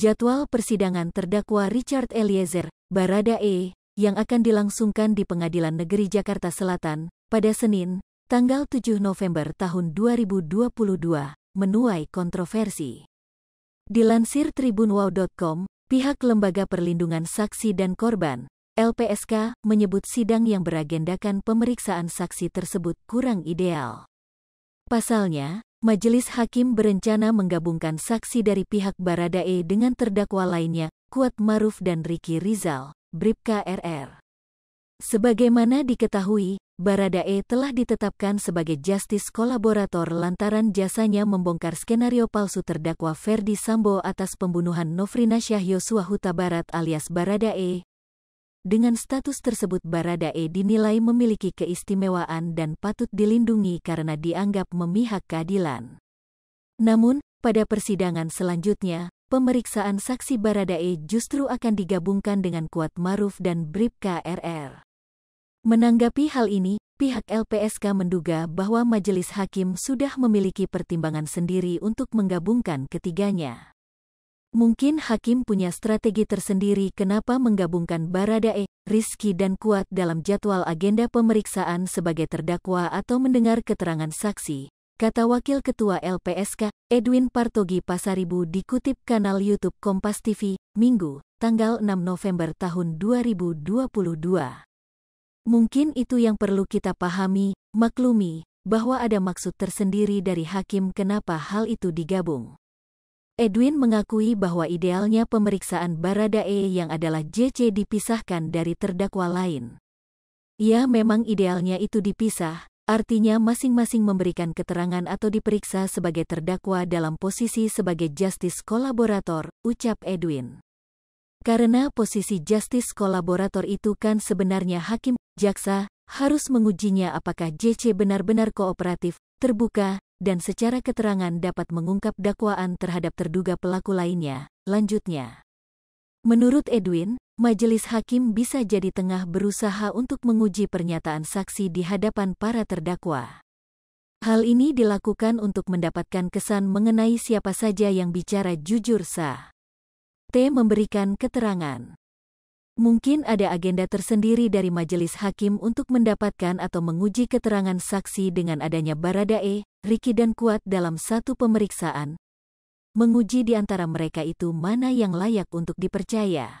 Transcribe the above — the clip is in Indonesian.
jadwal persidangan terdakwa Richard Eliezer, Baradae, yang akan dilangsungkan di Pengadilan Negeri Jakarta Selatan pada Senin, tanggal 7 November tahun 2022, menuai kontroversi. Dilansir tribunwow.com, pihak Lembaga Perlindungan Saksi dan Korban, LPSK, menyebut sidang yang beragendakan pemeriksaan saksi tersebut kurang ideal. Pasalnya, Majelis Hakim berencana menggabungkan saksi dari pihak Baradae dengan terdakwa lainnya, Kuat Maruf dan Riki Rizal, Bripka RR. Sebagaimana diketahui, Baradae telah ditetapkan sebagai justice kolaborator lantaran jasanya membongkar skenario palsu terdakwa Ferdi Sambo atas pembunuhan Nofrina Syah Yosua Barat alias Baradae dengan status tersebut Baradae dinilai memiliki keistimewaan dan patut dilindungi karena dianggap memihak keadilan. Namun, pada persidangan selanjutnya, pemeriksaan saksi Baradae justru akan digabungkan dengan Kuat Maruf dan Bripka RR. Menanggapi hal ini, pihak LPSK menduga bahwa majelis hakim sudah memiliki pertimbangan sendiri untuk menggabungkan ketiganya. Mungkin Hakim punya strategi tersendiri kenapa menggabungkan Baradae, Rizky dan Kuat dalam jadwal agenda pemeriksaan sebagai terdakwa atau mendengar keterangan saksi, kata Wakil Ketua LPSK, Edwin Partogi Pasaribu dikutip kanal YouTube Kompas TV, Minggu, tanggal 6 November tahun 2022. Mungkin itu yang perlu kita pahami, maklumi, bahwa ada maksud tersendiri dari Hakim kenapa hal itu digabung. Edwin mengakui bahwa idealnya pemeriksaan Baradae yang adalah JC dipisahkan dari terdakwa lain. Ya memang idealnya itu dipisah, artinya masing-masing memberikan keterangan atau diperiksa sebagai terdakwa dalam posisi sebagai justice kolaborator, ucap Edwin. Karena posisi justice kolaborator itu kan sebenarnya hakim, jaksa, harus mengujinya apakah JC benar-benar kooperatif, terbuka, dan secara keterangan dapat mengungkap dakwaan terhadap terduga pelaku lainnya. Lanjutnya. Menurut Edwin, majelis hakim bisa jadi tengah berusaha untuk menguji pernyataan saksi di hadapan para terdakwa. Hal ini dilakukan untuk mendapatkan kesan mengenai siapa saja yang bicara jujur sah. T memberikan keterangan. Mungkin ada agenda tersendiri dari majelis hakim untuk mendapatkan atau menguji keterangan saksi dengan adanya Baradae, Ricky dan Kuat dalam satu pemeriksaan, menguji di antara mereka itu mana yang layak untuk dipercaya.